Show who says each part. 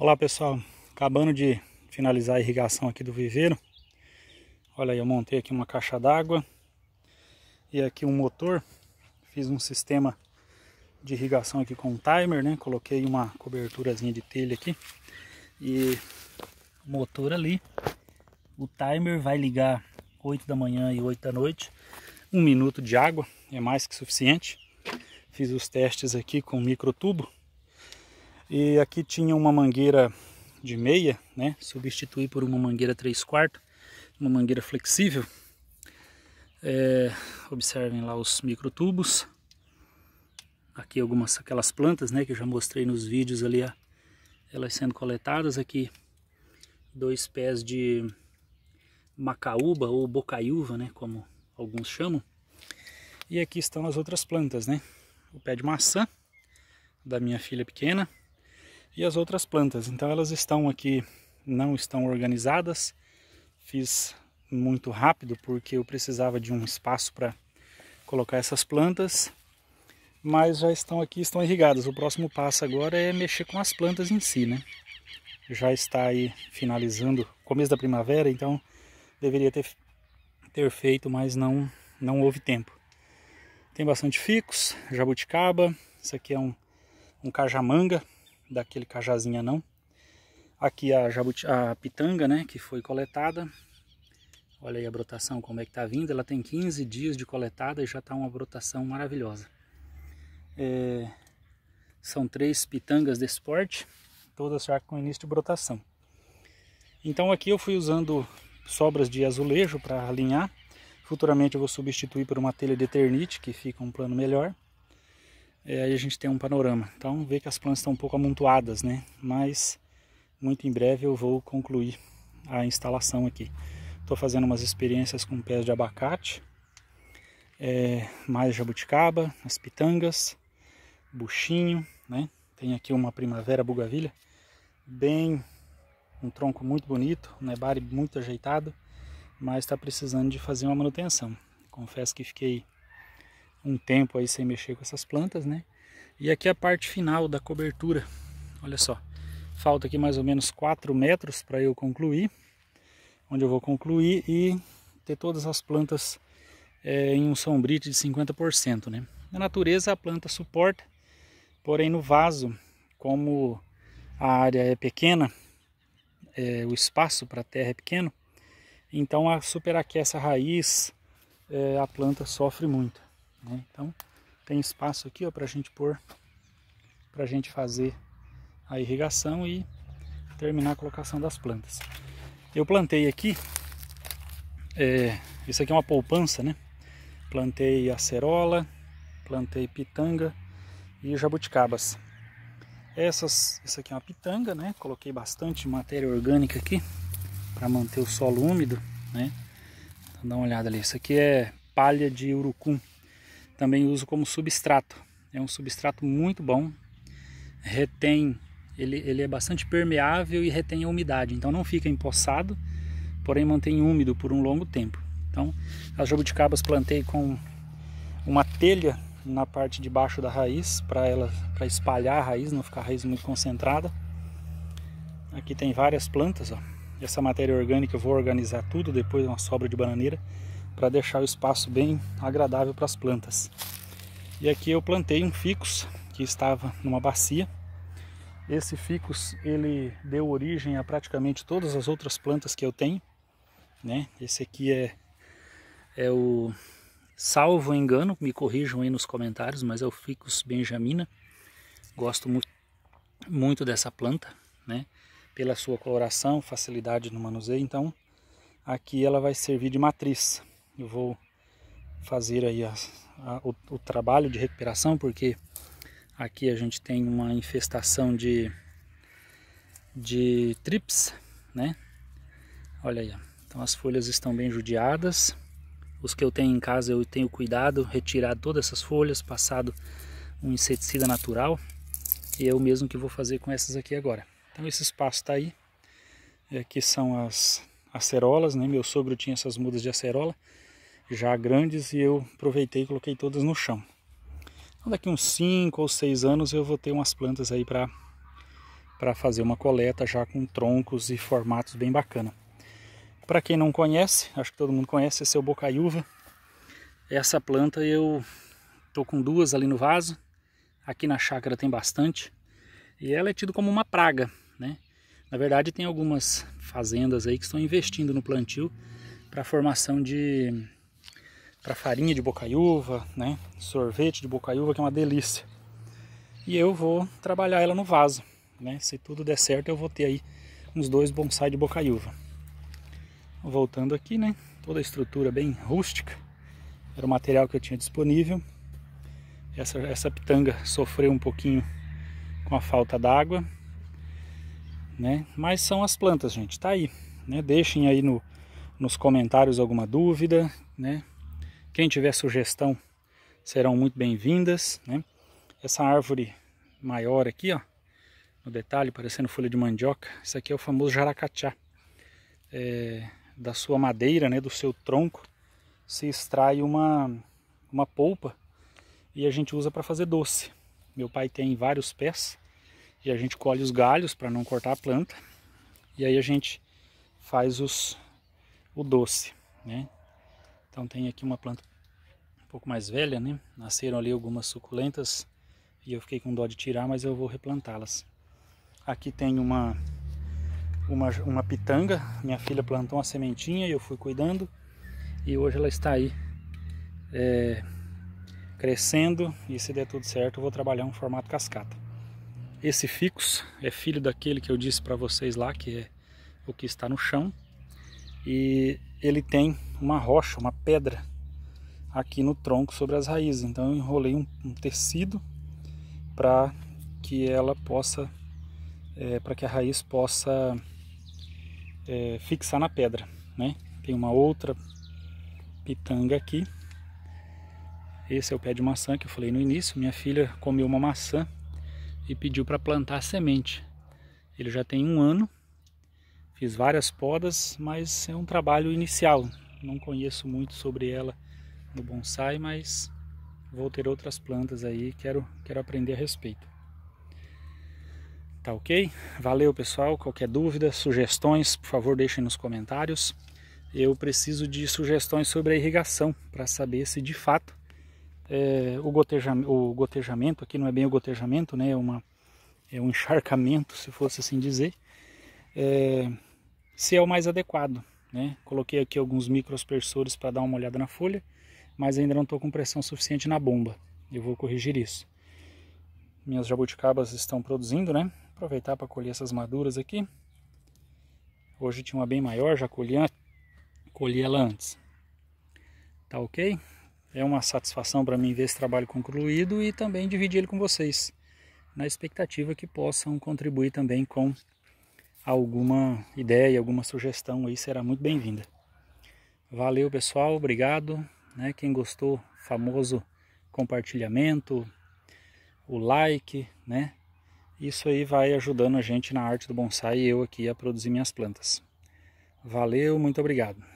Speaker 1: Olá pessoal, acabando de finalizar a irrigação aqui do viveiro. Olha aí, eu montei aqui uma caixa d'água e aqui um motor. Fiz um sistema de irrigação aqui com um timer, né? Coloquei uma coberturazinha de telha aqui e o motor ali. O timer vai ligar 8 da manhã e 8 da noite. Um minuto de água é mais que suficiente. Fiz os testes aqui com microtubo e aqui tinha uma mangueira de meia, né? Substituí por uma mangueira 3 quartos, uma mangueira flexível. É, observem lá os microtubos. Aqui algumas aquelas plantas, né, que eu já mostrei nos vídeos ali, ó, elas sendo coletadas aqui dois pés de macaúba ou bocaiúva, né, como alguns chamam. E aqui estão as outras plantas, né? O pé de maçã da minha filha pequena, e as outras plantas. Então elas estão aqui, não estão organizadas. Fiz muito rápido porque eu precisava de um espaço para colocar essas plantas, mas já estão aqui, estão irrigadas. O próximo passo agora é mexer com as plantas em si, né? Já está aí finalizando começo da primavera, então deveria ter, ter feito, mas não, não houve tempo. Tem bastante ficus, jabuticaba, isso aqui é um, um cajamanga, daquele cajazinha não. Aqui a, jabuti, a pitanga, né, que foi coletada. Olha aí a brotação como é que tá vindo. Ela tem 15 dias de coletada e já tá uma brotação maravilhosa. É, são três pitangas desse porte, todas já com início de brotação. Então aqui eu fui usando sobras de azulejo para alinhar. Futuramente eu vou substituir por uma telha de eternite, que fica um plano melhor é, aí a gente tem um panorama. Então vê que as plantas estão um pouco amontoadas, né? Mas muito em breve eu vou concluir a instalação aqui. Estou fazendo umas experiências com pés de abacate, é, mais jabuticaba, as pitangas, buchinho, né? Tem aqui uma primavera bugavilha, bem um tronco muito bonito, um né? nebari muito ajeitado, mas está precisando de fazer uma manutenção. Confesso que fiquei um tempo aí sem mexer com essas plantas, né? E aqui a parte final da cobertura. Olha só, falta aqui mais ou menos 4 metros para eu concluir, onde eu vou concluir e ter todas as plantas é, em um sombrite de 50%, né? Na natureza a planta suporta, porém no vaso, como a área é pequena, é, o espaço para a terra é pequeno, então a superaquece a raiz, é, a planta sofre muito. Né? Então tem espaço aqui para a gente pôr, para a gente fazer a irrigação e terminar a colocação das plantas. Eu plantei aqui, é, isso aqui é uma poupança, né? Plantei acerola, plantei pitanga e jabuticabas. Essas, isso aqui é uma pitanga, né? Coloquei bastante matéria orgânica aqui para manter o solo úmido, né? Então dá uma olhada ali. Isso aqui é palha de urucum. Também uso como substrato. É um substrato muito bom, retém, ele, ele é bastante permeável e retém a umidade, então não fica empoçado, porém mantém úmido por um longo tempo. Então, as jabuticabas plantei com uma telha na parte de baixo da raiz para ela para espalhar a raiz, não ficar a raiz muito concentrada. Aqui tem várias plantas, ó. Essa matéria orgânica eu vou organizar tudo depois uma sobra de bananeira para deixar o espaço bem agradável para as plantas. E aqui eu plantei um ficus que estava numa bacia. Esse ficus ele deu origem a praticamente todas as outras plantas que eu tenho, né? Esse aqui é é o salvo engano, me corrijam aí nos comentários, mas é o ficus benjamina. Gosto muito, muito dessa planta, né? Pela sua coloração, facilidade no manuseio, então aqui ela vai servir de matriz eu vou fazer aí a, a, o, o trabalho de recuperação, porque aqui a gente tem uma infestação de, de trips, né? Olha aí, ó. então as folhas estão bem judiadas. Os que eu tenho em casa eu tenho cuidado, retirado todas essas folhas, passado um inseticida natural. E eu mesmo que vou fazer com essas aqui agora. Então esse espaço está aí. É, e aqui são as acerolas, né? Meu sogro tinha essas mudas de acerola já grandes e eu aproveitei e coloquei todas no chão. Então, daqui uns 5 ou 6 anos eu vou ter umas plantas aí para fazer uma coleta já com troncos e formatos bem bacana. Para quem não conhece, acho que todo mundo conhece, esse é o bocaiúva. Essa planta eu tô com duas ali no vaso. Aqui na chácara tem bastante. E ela é tida como uma praga, né? Na verdade, tem algumas fazendas aí que estão investindo no plantio para formação de para farinha de bocaiúva, né? Sorvete de bocaiúva que é uma delícia. E eu vou trabalhar ela no vaso, né? Se tudo der certo, eu vou ter aí uns dois bonsai de bocaiúva. Voltando aqui, né? Toda a estrutura bem rústica. Era o material que eu tinha disponível. Essa, essa pitanga sofreu um pouquinho com a falta d'água, né? Mas são as plantas, gente. Tá aí, né? Deixem aí no, nos comentários alguma dúvida, né? Quem tiver sugestão serão muito bem-vindas. Né? Essa árvore maior aqui, ó, no detalhe, parecendo folha de mandioca, isso aqui é o famoso jaracatiá. É, da sua madeira, né, do seu tronco, se extrai uma, uma polpa e a gente usa para fazer doce. Meu pai tem vários pés e a gente colhe os galhos para não cortar a planta e aí a gente faz os, o doce. Né? Então tem aqui uma planta um pouco mais velha, né? Nasceram ali algumas suculentas e eu fiquei com dó de tirar, mas eu vou replantá-las. Aqui tem uma, uma, uma pitanga, minha filha plantou uma sementinha e eu fui cuidando e hoje ela está aí é, crescendo e se der tudo certo eu vou trabalhar um formato cascata. Esse ficus é filho daquele que eu disse para vocês lá, que é o que está no chão e ele tem uma rocha, uma pedra aqui no tronco sobre as raízes. Então eu enrolei um, um tecido para que ela possa, é, para que a raiz possa é, fixar na pedra. Né? Tem uma outra pitanga aqui. Esse é o pé de maçã que eu falei no início. Minha filha comeu uma maçã e pediu para plantar semente. Ele já tem um ano. Fiz várias podas, mas é um trabalho inicial, não conheço muito sobre ela no bonsai, mas vou ter outras plantas aí, quero, quero aprender a respeito. Tá ok? Valeu pessoal, qualquer dúvida, sugestões, por favor deixem nos comentários. Eu preciso de sugestões sobre a irrigação para saber se de fato é, o, goteja, o gotejamento, aqui não é bem o gotejamento, né? É, uma, é um encharcamento, se fosse assim dizer, é, se é o mais adequado né? Coloquei aqui alguns microaspersores para dar uma olhada na folha, mas ainda não estou com pressão suficiente na bomba. Eu vou corrigir isso. Minhas jabuticabas estão produzindo, né? Aproveitar para colher essas maduras aqui. Hoje tinha uma bem maior, já colhi, colhi ela antes. Tá ok? É uma satisfação para mim ver esse trabalho concluído e também dividir ele com vocês, na expectativa que possam contribuir também com alguma ideia, alguma sugestão aí será muito bem-vinda. Valeu, pessoal, obrigado. Né? Quem gostou, famoso compartilhamento, o like, né? Isso aí vai ajudando a gente na arte do bonsai e eu aqui a produzir minhas plantas. Valeu, muito obrigado.